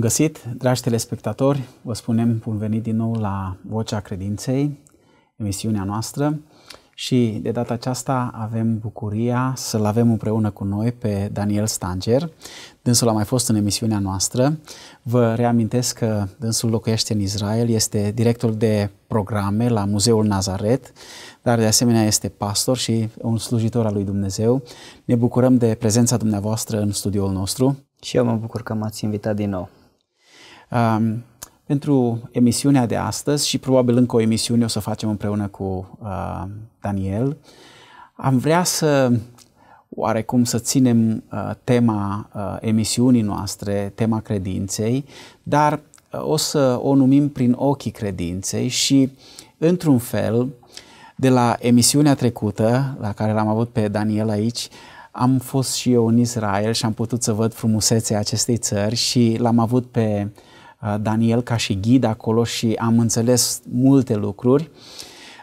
găsit, dragi telespectatori! Vă spunem bun venit din nou la Vocea Credinței, emisiunea noastră. Și de data aceasta avem bucuria să-l avem împreună cu noi pe Daniel Stanger. Dânsul a mai fost în emisiunea noastră. Vă reamintesc că dânsul locuiește în Israel, este director de programe la Muzeul Nazaret, dar de asemenea este pastor și un slujitor al lui Dumnezeu. Ne bucurăm de prezența dumneavoastră în studioul nostru. Și eu mă bucur că m-ați invitat din nou um, pentru emisiunea de astăzi și probabil încă o emisiune o să facem împreună cu uh, Daniel. Am vrea să oarecum să ținem uh, tema uh, emisiunii noastre, tema credinței, dar uh, o să o numim prin ochii credinței și, într-un fel, de la emisiunea trecută, la care l-am avut pe Daniel aici, am fost și eu în Israel și am putut să văd frumusețea acestei țări și l-am avut pe uh, Uh, Daniel ca și ghid acolo și am înțeles multe lucruri.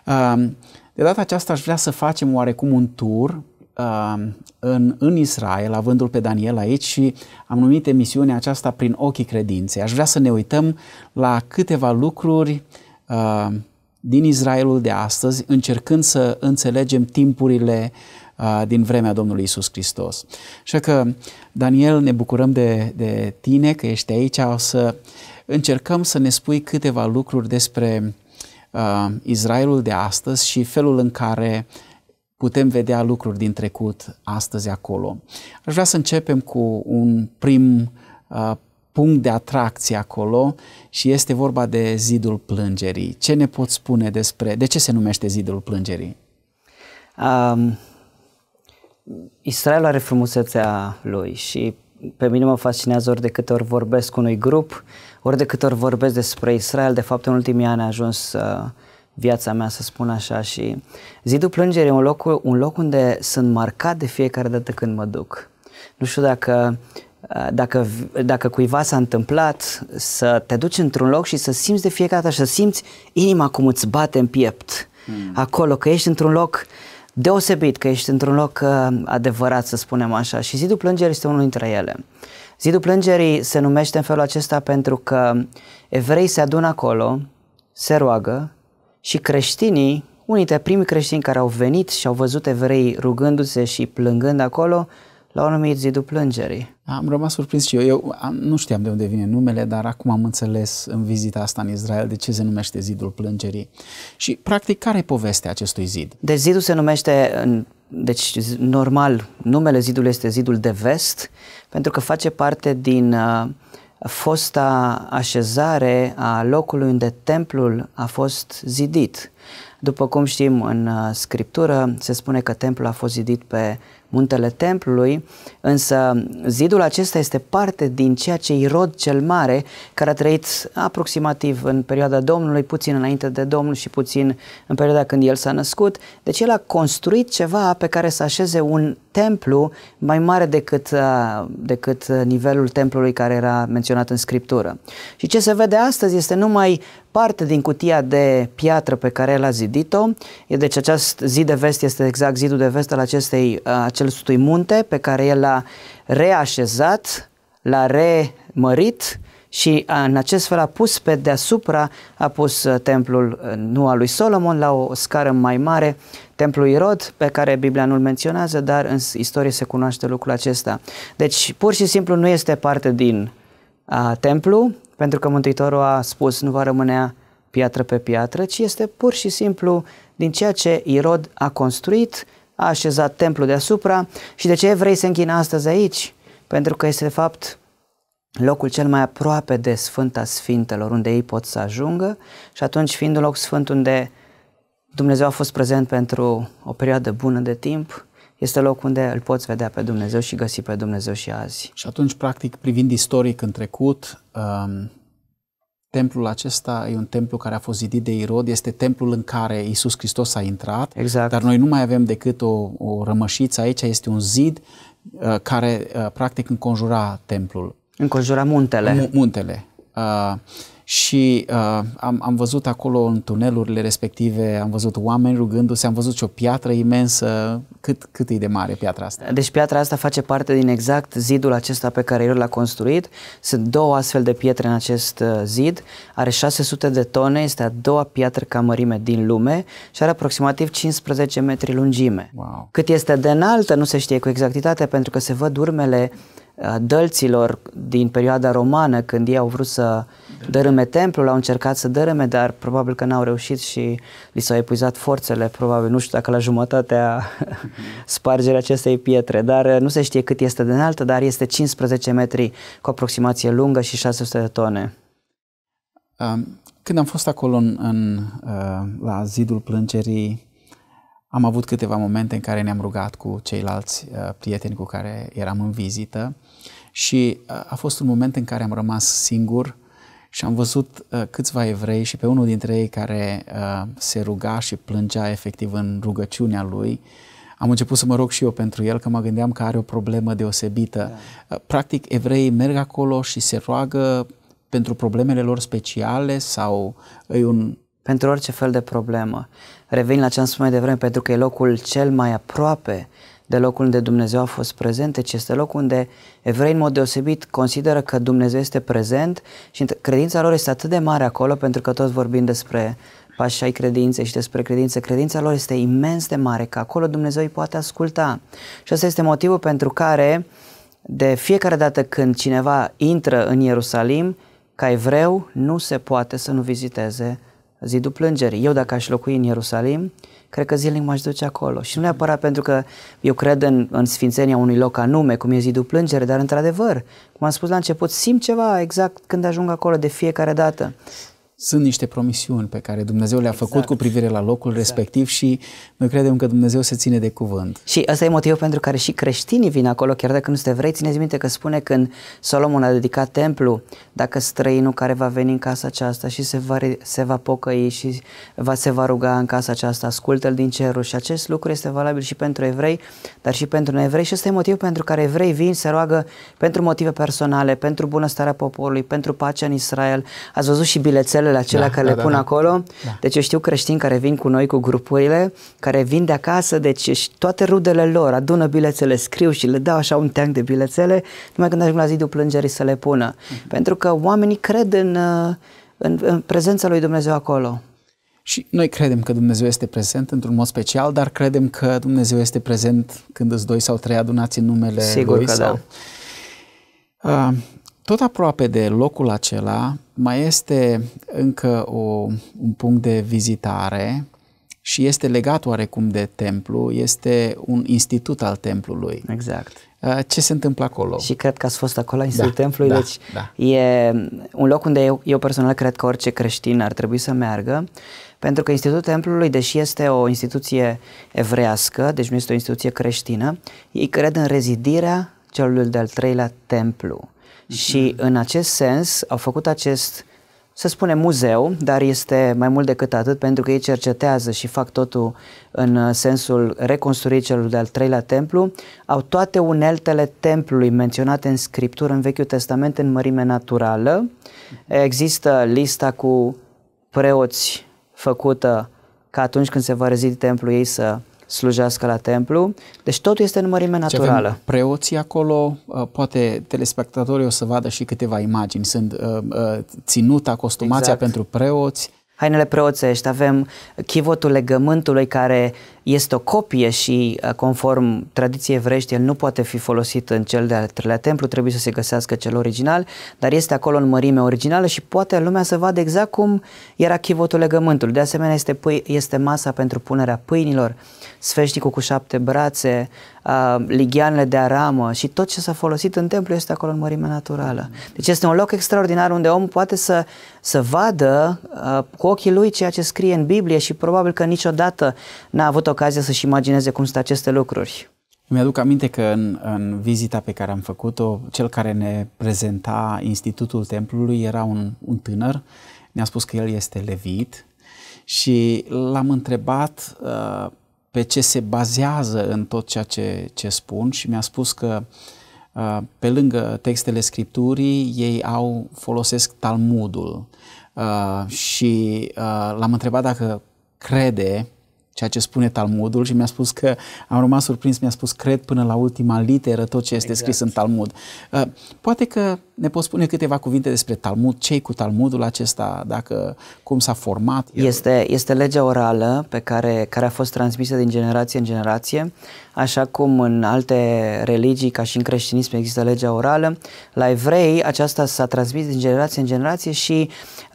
Um, de data aceasta aș vrea să facem oarecum un tur um, în, în Israel, avându-l pe Daniel aici și am numit emisiunea aceasta prin ochii credinței. Aș vrea să ne uităm la câteva lucruri um, din Israelul de astăzi, încercând să înțelegem timpurile uh, din vremea Domnului Isus Hristos. Așa că, Daniel, ne bucurăm de, de tine că ești aici. O să încercăm să ne spui câteva lucruri despre uh, Israelul de astăzi și felul în care putem vedea lucruri din trecut astăzi acolo. Aș vrea să începem cu un prim uh, punct de atracție acolo și este vorba de zidul plângerii. Ce ne poți spune despre, de ce se numește zidul plângerii? Um, Israel are frumusețea lui și pe mine mă fascinează ori de câte ori vorbesc cu unui grup, ori de câte ori vorbesc despre Israel. De fapt, în ultimii ani a ajuns uh, viața mea, să spun așa, și Zidul Plângerii e un loc, un loc unde sunt marcat de fiecare dată când mă duc. Nu știu dacă, uh, dacă, dacă cuiva s-a întâmplat să te duci într-un loc și să simți de fiecare dată, să simți inima cum îți bate în piept. Mm. Acolo, că ești într-un loc uh, deosebit că ești într-un loc uh, adevărat, să spunem așa, și Zidul Plângerii este unul dintre ele. Zidul Plângerii se numește în felul acesta pentru că evrei se adună acolo, se roagă și creștinii, unii dintre primii creștini care au venit și au văzut evrei rugându-se și plângând acolo, la un numit Zidul Plângerii. Am rămas surprins și eu. Eu nu știam de unde vine numele, dar acum am înțeles în vizita asta în Israel de ce se numește Zidul Plângerii. Și, practic, care e povestea acestui zid? Deci, zidul se numește, deci, normal, numele zidului este Zidul de Vest, pentru că face parte din uh, fosta așezare a locului unde templul a fost zidit. După cum știm în uh, Scriptură, se spune că templul a fost zidit pe muntele templului, însă zidul acesta este parte din ceea ce Irod cel Mare, care a trăit aproximativ în perioada Domnului, puțin înainte de Domnul și puțin în perioada când el s-a născut, deci el a construit ceva pe care să așeze un templu mai mare decât, uh, decât nivelul templului care era menționat în Scriptură. Și ce se vede astăzi este numai parte din cutia de piatră pe care el a zidit-o, deci acest zid de vest este exact zidul de vest al acestei, uh, acestui munte pe care el l-a reașezat, l-a remărit și a, în acest fel a pus pe deasupra, a pus uh, templul uh, nu al lui Solomon la o scară mai mare, templul Irod, pe care Biblia nu-l menționează, dar în istorie se cunoaște lucrul acesta. Deci pur și simplu nu este parte din a, templu, pentru că Mântuitorul a spus nu va rămânea piatră pe piatră, ci este pur și simplu din ceea ce Irod a construit, a așezat templu deasupra și de ce evrei se închină astăzi aici? Pentru că este de fapt locul cel mai aproape de Sfânta Sfintelor, unde ei pot să ajungă și atunci fiind un loc sfânt unde Dumnezeu a fost prezent pentru o perioadă bună de timp, este loc unde îl poți vedea pe Dumnezeu și găsi pe Dumnezeu și azi. Și atunci, practic, privind istoric în trecut, um, Templul acesta e un templu care a fost zidit de Irod, este templul în care Isus Hristos a intrat, exact. dar noi nu mai avem decât o, o rămășiță aici, este un zid uh, care uh, practic înconjura templul. Înconjura muntele. M- muntele. Uh, și uh, am, am văzut acolo în tunelurile respective, am văzut oameni rugându-se, am văzut și o piatră imensă. Cât, cât e de mare piatra asta? Deci piatra asta face parte din exact zidul acesta pe care el l-a construit. Sunt două astfel de pietre în acest uh, zid. Are 600 de tone, este a doua piatră ca mărime din lume și are aproximativ 15 metri lungime. Wow. Cât este de înaltă nu se știe cu exactitate pentru că se văd urmele dălților din perioada romană, când ei au vrut să dărâme templul, au încercat să dărâme, dar probabil că n-au reușit și li s-au epuizat forțele, probabil, nu știu dacă la jumătatea spargerea acestei pietre, dar uh, nu se știe cât este de înaltă, dar este 15 metri cu aproximație lungă și 600 de tone. Um, când am fost acolo în, în, uh, la zidul plângerii, am avut câteva momente în care ne-am rugat cu ceilalți uh, prieteni cu care eram în vizită și uh, a fost un moment în care am rămas singur și am văzut uh, câțiva evrei și pe unul dintre ei care uh, se ruga și plângea efectiv în rugăciunea lui. Am început să mă rog și eu pentru el, că mă gândeam că are o problemă deosebită. Da. Uh, practic, evreii merg acolo și se roagă pentru problemele lor speciale sau îi un pentru orice fel de problemă. Revin la ce am spus mai devreme, pentru că e locul cel mai aproape de locul unde Dumnezeu a fost prezent, deci este locul unde evrei în mod deosebit consideră că Dumnezeu este prezent și credința lor este atât de mare acolo pentru că toți vorbim despre pașii ai credinței și despre credință, credința lor este imens de mare, că acolo Dumnezeu îi poate asculta. Și asta este motivul pentru care de fiecare dată când cineva intră în Ierusalim, ca evreu nu se poate să nu viziteze zidul plângerii. Eu dacă aș locui în Ierusalim, cred că zilnic m-aș duce acolo. Și nu neapărat pentru că eu cred în, în sfințenia unui loc anume, cum e zidul plângere, dar într-adevăr, cum am spus la început, simt ceva exact când ajung acolo de fiecare dată sunt niște promisiuni pe care Dumnezeu le-a exact. făcut cu privire la locul exact. respectiv și noi credem că Dumnezeu se ține de cuvânt. Și ăsta e motivul pentru care și creștinii vin acolo, chiar dacă nu sunt evrei. Țineți minte că spune când Solomon a dedicat templu, dacă străinul care va veni în casa aceasta și se va, se va pocăi și va, se va ruga în casa aceasta, ascultă-l din cerul. Și acest lucru este valabil și pentru evrei, dar și pentru neevrei. Și ăsta e motivul pentru care evrei vin, se roagă pentru motive personale, pentru bunăstarea poporului, pentru pacea în Israel. Ați văzut și bilețele la acelea da, care da, le pun da, da. acolo. Da. Deci eu știu creștini care vin cu noi, cu grupurile, care vin de acasă, deci toate rudele lor adună bilețele, scriu și le dau așa un teanc de bilețele, numai când ajung la zidul plângerii să le pună. Mm-hmm. Pentru că oamenii cred în, uh, în, în prezența lui Dumnezeu acolo. Și noi credem că Dumnezeu este prezent într-un mod special, dar credem că Dumnezeu este prezent când îți doi sau trei adunați în numele Sigur Lui. Că sau... da. Ah, tot aproape de locul acela mai este încă o, un punct de vizitare și este legat oarecum de templu, este un institut al templului. Exact. Uh, ce se întâmplă acolo? Și cred că ați fost acolo în da, Institutul da, Templului, da, deci da. e un loc unde eu, eu personal cred că orice creștin ar trebui să meargă, pentru că Institutul Templului, deși este o instituție evrească, deci nu este o instituție creștină, ei cred în rezidirea celui de-al treilea templu. Și în acest sens au făcut acest, să spunem, muzeu, dar este mai mult decât atât pentru că ei cercetează și fac totul în uh, sensul reconstruirii celui de-al treilea templu. Au toate uneltele templului menționate în scriptură în Vechiul Testament în mărime naturală. Există lista cu preoți făcută ca atunci când se va rezidi templul ei să slujească la templu. Deci totul este în mărime naturală. avem preoții acolo, uh, poate telespectatorii o să vadă și câteva imagini. Sunt uh, uh, ținuta, costumația exact. pentru preoți, hainele preoțești, avem chivotul legământului care este o copie și uh, conform tradiției evrești el nu poate fi folosit în cel de-al treilea templu, trebuie să se găsească cel original, dar este acolo în mărime originală și poate lumea să vadă exact cum era chivotul legământului. De asemenea este, pâi, este masa pentru punerea pâinilor, sfeșticul cu șapte brațe, Uh, ligianele de aramă și tot ce s-a folosit în templu este acolo în mărimea naturală. Deci este un loc extraordinar unde omul poate să, să vadă uh, cu ochii lui ceea ce scrie în Biblie și probabil că niciodată n-a avut ocazia să-și imagineze cum sunt aceste lucruri. Mi-aduc aminte că în, în vizita pe care am făcut-o, cel care ne prezenta Institutul Templului era un, un tânăr, ne-a spus că el este levit și l-am întrebat uh, pe ce se bazează în tot ceea ce, ce spun și mi-a spus că uh, pe lângă textele scripturii, ei au folosesc Talmudul. Uh, și uh, l-am întrebat dacă crede ceea ce spune Talmudul și mi-a spus că am rămas surprins, mi-a spus cred până la ultima literă tot ce este exact. scris în exact. Talmud. Uh, poate că ne poți spune câteva cuvinte despre Talmud, ce cu Talmudul acesta, dacă cum s-a format? Este, este legea orală pe care, care a fost transmisă din generație în generație, așa cum în alte religii, ca și în creștinism, există legea orală. La evrei aceasta s-a transmis din generație în generație și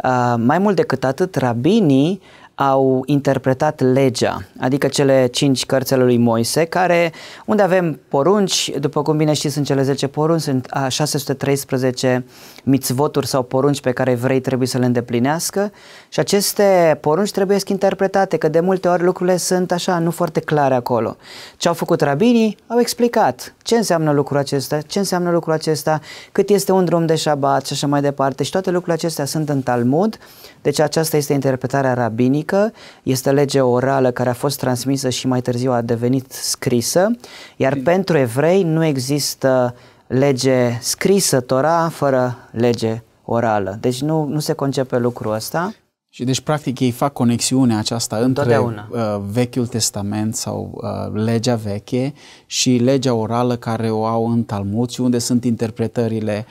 uh, mai mult decât atât, rabinii uh, au interpretat legea, adică cele cinci cărțile lui Moise, care, unde avem porunci, după cum bine știți, sunt cele 10 porunci, sunt 613 mitzvoturi sau porunci pe care vrei trebuie să le îndeplinească și aceste porunci trebuie să interpretate, că de multe ori lucrurile sunt așa, nu foarte clare acolo. Ce au făcut rabinii? Au explicat ce înseamnă lucrul acesta, ce înseamnă lucrul acesta, cât este un drum de șabat și așa mai departe și toate lucrurile acestea sunt în Talmud, deci aceasta este interpretarea rabinică canonică, este lege orală care a fost transmisă și mai târziu a devenit scrisă, iar pentru evrei nu există lege scrisă, Tora, fără lege orală. Deci nu, nu se concepe lucrul ăsta. Și deci, practic, ei fac conexiunea aceasta între uh, Vechiul Testament sau uh, legea veche și legea orală care o au în Talmud și unde sunt interpretările.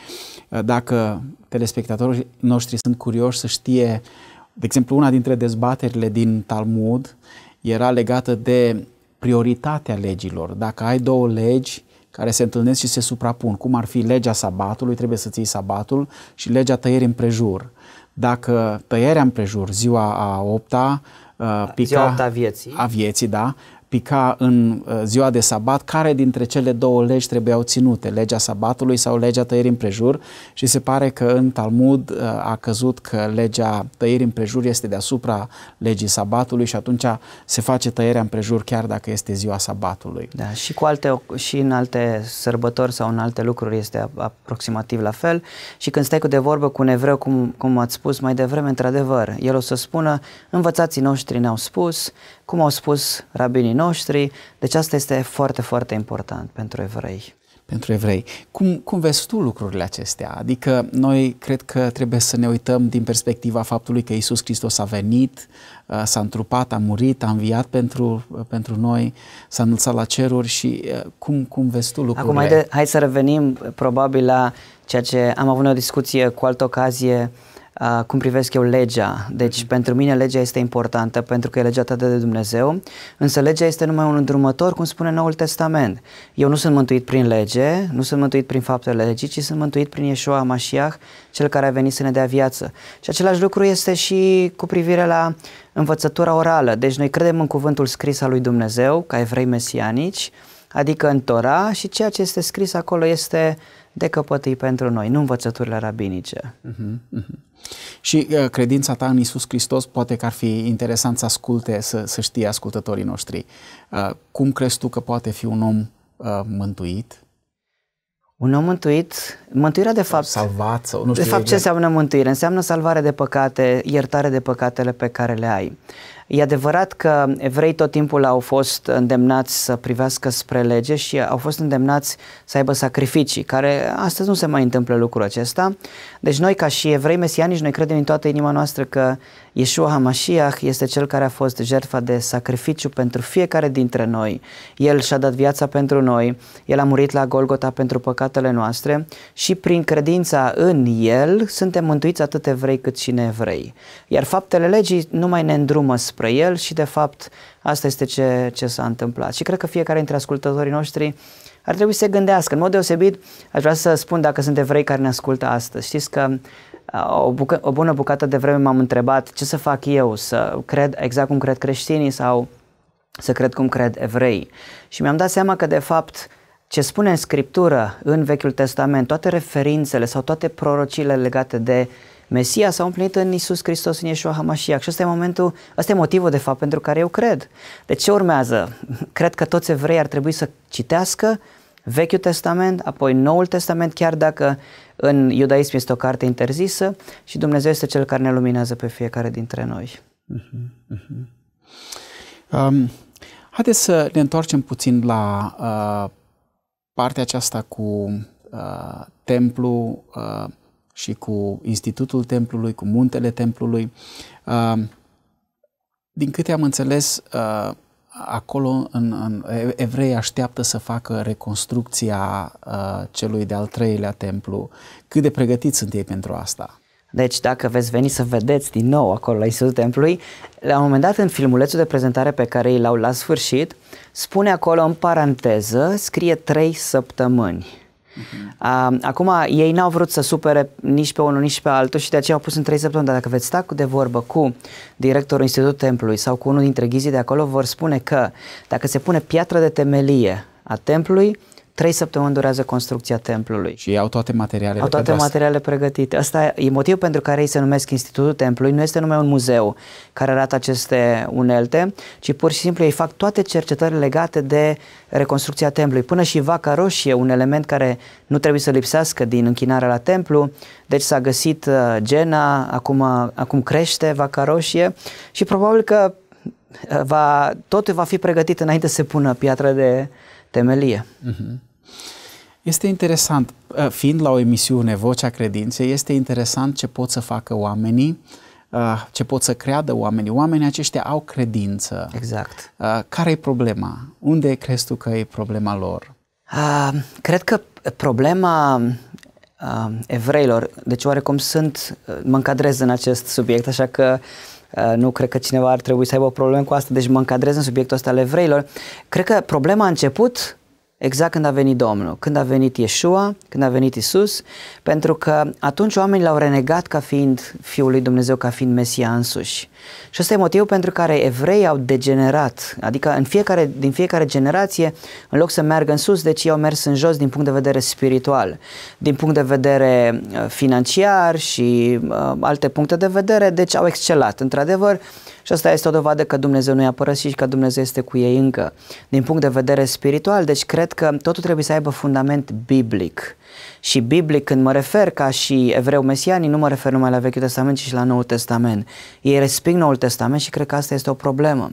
Uh, dacă telespectatorii noștri sunt curioși să știe uh, de exemplu, una dintre dezbaterile din Talmud era legată de prioritatea legilor. Dacă ai două legi care se întâlnesc și se suprapun, cum ar fi legea sabatului, trebuie să ții sabatul, și legea tăierii împrejur. Dacă tăierea împrejur, ziua a opta, uh, pica, ziua a vieții. a vieții, da, pica în uh, ziua de sabat care dintre cele două legi trebuiau ținute, legea sabatului sau legea tăierii împrejur și se pare că în Talmud uh, a căzut că legea tăierii împrejur este deasupra legii sabatului și atunci se face tăierea împrejur chiar dacă este ziua sabatului. Da, și, cu alte, și în alte sărbători sau în alte lucruri este aproximativ la fel și când stai cu de vorbă cu un evreu, cum, cum ați spus mai devreme, într-adevăr, el o să spună învățații noștri ne-au spus, cum au spus rabinii noștri, deci asta este foarte, foarte important pentru evrei. Pentru evrei. Cum, cum vezi tu lucrurile acestea? Adică noi cred că trebuie să ne uităm din perspectiva faptului că Isus Hristos a venit, uh, s-a întrupat, a murit, a înviat pentru, uh, pentru noi, s-a înălțat la ceruri și uh, cum, cum vezi tu lucrurile? Acum hai, de, hai să revenim probabil la ceea ce am avut o discuție cu altă ocazie uh, uh, cum privesc eu legea. Deci, mm-hmm. pentru mine, legea este importantă pentru că e legea ta de Dumnezeu, însă legea este numai un îndrumător, cum spune Noul Testament. Eu nu sunt mântuit prin lege, nu sunt mântuit prin faptele legii, ci sunt mântuit prin Yeshua Mashiach, cel care a venit să ne dea viață. Și același lucru este și cu privire la învățătura orală. Deci, noi credem în cuvântul scris al lui Dumnezeu, ca evrei mesianici, adică în Tora și ceea ce este scris acolo este de căpătâi pentru noi, nu învățăturile rabinice. Uh-huh, uh-huh. Și uh, credința ta în Isus Hristos poate că ar fi interesant să asculte, să, să știe ascultătorii noștri. Uh, cum crezi tu că poate fi un om uh, mântuit? Un om mântuit, mântuirea de fapt... Salvat sau nu știu De fapt, ce înseamnă mântuire? Înseamnă salvare de păcate, iertare de păcatele pe care le ai. E adevărat că evrei tot timpul au fost îndemnați să privească spre lege și au fost îndemnați să aibă sacrificii, care astăzi nu se mai întâmplă lucrul acesta. Deci noi, ca și evrei mesianici, noi credem în toată inima noastră că Yeshua HaMashiach este cel care a fost jertfa de sacrificiu pentru fiecare dintre noi. El și-a dat viața pentru noi, El a murit la Golgota pentru păcatele noastre și prin credința în El suntem mântuiți atât evrei cât și nevrei. Iar faptele legii nu mai ne îndrumă spre El și de fapt asta este ce, ce s-a întâmplat. Și cred că fiecare dintre ascultătorii noștri ar trebui să se gândească. În mod deosebit, aș vrea să spun dacă sunt evrei care ne ascultă astăzi. Știți că Uh, o, bucă, o bună bucată de vreme m-am întrebat ce să fac eu, să cred exact cum cred creștinii sau să cred cum cred evrei. Și mi-am dat seama că de fapt ce spune în Scriptură, în Vechiul Testament, toate referințele sau toate prorocile legate de Mesia s-au împlinit în Isus Hristos, în Yeshua HaMashiach și ăsta e momentul, ăsta e motivul de fapt pentru care eu cred. Deci ce urmează? Cred că toți evrei ar trebui să citească Vechiul Testament, apoi Noul Testament, chiar dacă în iudaism este o carte interzisă și Dumnezeu este Cel care ne luminează pe fiecare dintre noi. Uh-huh, uh-huh. Um, haideți să ne întoarcem puțin la uh, partea aceasta cu uh, templu uh, și cu institutul templului, cu muntele templului. Uh, din câte am înțeles, uh, acolo în, în, evrei așteaptă să facă reconstrucția uh, celui de-al treilea templu. Cât de pregătiți sunt ei pentru asta? Deci dacă veți veni să vedeți din nou acolo la Institutul Templului, la un moment dat în filmulețul de prezentare pe care îl au la sfârșit, spune acolo în paranteză, scrie trei săptămâni. Uh-huh. Acum, ei n-au vrut să supere nici pe unul, nici pe altul și de aceea au pus în trei săptămâni. Dar dacă veți sta de vorbă cu directorul Institutului Templului sau cu unul dintre ghizii de acolo, vor spune că dacă se pune piatra de temelie a templului, Trei săptămâni durează construcția templului. Și au toate materialele Au toate materialele asta. pregătite. Asta e motivul pentru care ei se numesc Institutul Templului. Nu este numai un muzeu care arată aceste unelte, ci pur și simplu ei fac toate cercetările legate de reconstrucția templului. Până și vaca roșie, un element care nu trebuie să lipsească din închinarea la templu. Deci s-a găsit uh, gena, acum, acum crește vaca roșie și probabil că uh, va, totul va fi pregătit înainte să se pună piatra de temelie. Uh-huh. Este interesant, uh, fiind la o emisiune Vocea Credinței, este interesant ce pot să facă oamenii, uh, ce pot să creadă oamenii. Oamenii aceștia au credință. Exact. Uh, Care e problema? Unde crezi tu că e problema lor? Uh, cred că problema uh, evreilor, deci oarecum sunt, mă încadrez în acest subiect, așa că uh, nu cred că cineva ar trebui să aibă o problemă cu asta, deci mă încadrez în subiectul ăsta al evreilor. Cred că problema a început exact când a venit Domnul, când a venit Iesua, când a venit Isus, pentru că atunci oamenii l-au renegat ca fiind Fiul lui Dumnezeu, ca fiind Mesia însuși. Și ăsta e motivul pentru care evrei au degenerat, adică în fiecare, din fiecare generație, în loc să meargă în sus, deci ei au mers în jos din punct de vedere spiritual, din punct de vedere uh, financiar și uh, alte puncte de vedere, deci au excelat. Într-adevăr, și asta este o dovadă că Dumnezeu nu i-a părăsit și că Dumnezeu este cu ei încă. Din punct de vedere spiritual, deci cred cred că totul trebuie să aibă fundament biblic. Și biblic, când mă refer ca și evreu mesianii, nu mă refer numai la Vechiul Testament, ci și la Noul Testament. Ei resping Noul Testament și cred că asta este o problemă.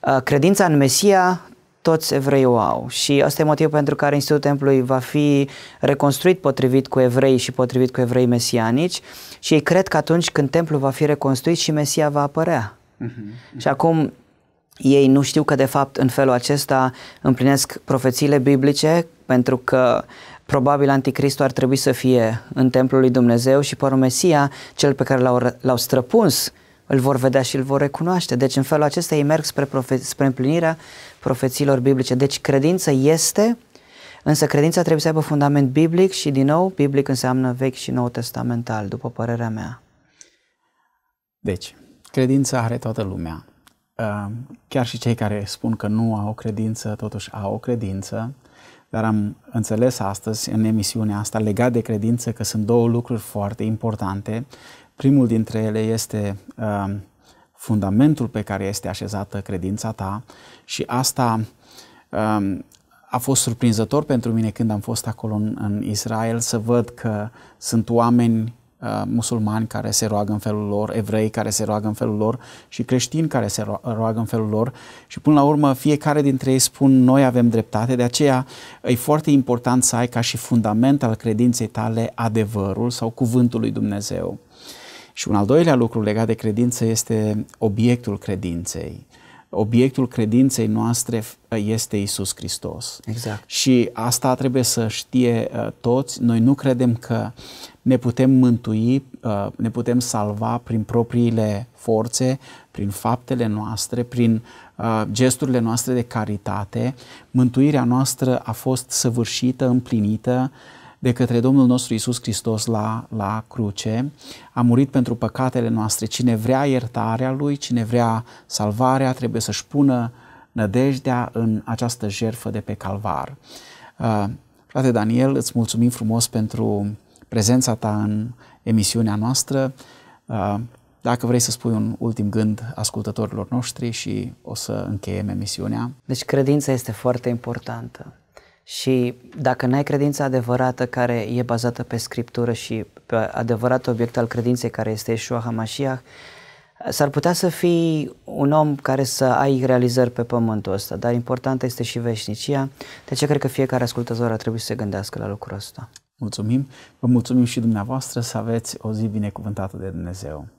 Uh, credința în Mesia toți evrei o au și asta e motivul pentru care Institutul Templului va fi reconstruit potrivit cu evrei și potrivit cu evrei mesianici și ei cred că atunci când templul va fi reconstruit și Mesia va apărea. Uh-huh. Și acum ei nu știu că de fapt în felul acesta împlinesc profețiile biblice pentru că probabil anticristul ar trebui să fie în templul lui Dumnezeu și pe Mesia, cel pe care l-au, l-au străpuns, îl vor vedea și îl vor recunoaște. Deci în felul acesta ei merg spre, profe- spre împlinirea profețiilor biblice. Deci credința este, însă credința trebuie să aibă fundament biblic și din nou biblic înseamnă vechi și nou testamental, după părerea mea. Deci, credința are toată lumea Ehm, chiar și cei care spun că nu au credință, totuși au o credință, dar am înțeles astăzi în emisiunea asta legat de credință că sunt două lucruri foarte importante. Primul dintre ele este ehm, fundamentul pe care este așezată credința ta și asta ehm, a fost surprinzător pentru mine când am fost acolo în Israel să văd că sunt oameni Uh, musulmani care se roagă în felul lor, evrei care se roagă în felul lor și creștini care se roagă în felul lor și până la urmă fiecare dintre ei spun noi avem dreptate, de aceea e foarte important să ai ca și fundament al credinței tale adevărul sau cuvântul lui Dumnezeu. Și un al doilea lucru legat de credință este obiectul credinței obiectul credinței noastre uh, este Isus Hristos. Exact. Și asta trebuie să știe uh, toți. Noi nu credem că ne putem mântui, uh, ne putem salva prin propriile forțe, prin faptele noastre, prin gesturile noastre de caritate. Mântuirea noastră a fost săvârșită, împlinită de către Domnul nostru Isus Hristos la, la cruce. A murit pentru păcatele noastre. Cine vrea iertarea Lui, cine vrea salvarea, trebuie să-și pună nădejdea în această jertfă de pe calvar. Uh, frate Daniel, îți mulțumim frumos pentru prezența ta în emisiunea noastră. Uh, dacă vrei să spui un ultim gând ascultătorilor noștri și o să încheiem emisiunea. Deci credința este foarte importantă. Și dacă n-ai credința adevărată care e bazată pe Scriptură și pe adevărat obiect al credinței care este Yeshua HaMashiach, s-ar putea să fii un om care să ai realizări pe pământul ăsta, dar importantă este și veșnicia, de ce cred că fiecare ascultător ar trebui să se gândească la lucrul ăsta. Mulțumim, vă mulțumim și dumneavoastră să aveți o zi binecuvântată de Dumnezeu.